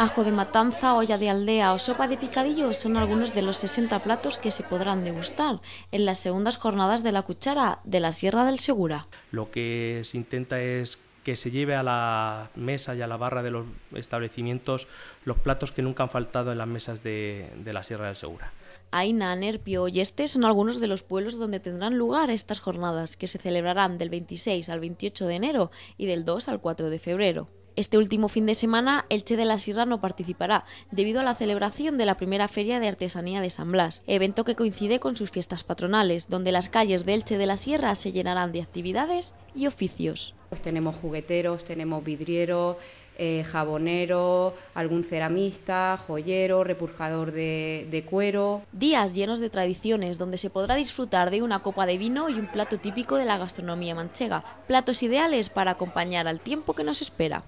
Ajo de matanza, olla de aldea o sopa de picadillo son algunos de los 60 platos que se podrán degustar en las segundas jornadas de la cuchara de la Sierra del Segura. Lo que se intenta es que se lleve a la mesa y a la barra de los establecimientos los platos que nunca han faltado en las mesas de, la Sierra del Segura. Aina, Nerpio y Este son algunos de los pueblos donde tendrán lugar estas jornadas, que se celebrarán del 26 al 28 de enero y del 2 al 4 de febrero. Este último fin de semana, el Che de la Sierra no participará, debido a la celebración de la primera Feria de Artesanía de San Blas, evento que coincide con sus fiestas patronales, donde las calles del Elche de la Sierra se llenarán de actividades y oficios. Pues tenemos jugueteros, tenemos vidriero, eh, jabonero, algún ceramista, joyero, repurjador de cuero. Días llenos de tradiciones donde se podrá disfrutar de una copa de vino y un plato típico de la gastronomía manchega. Platos ideales para acompañar al tiempo que nos espera.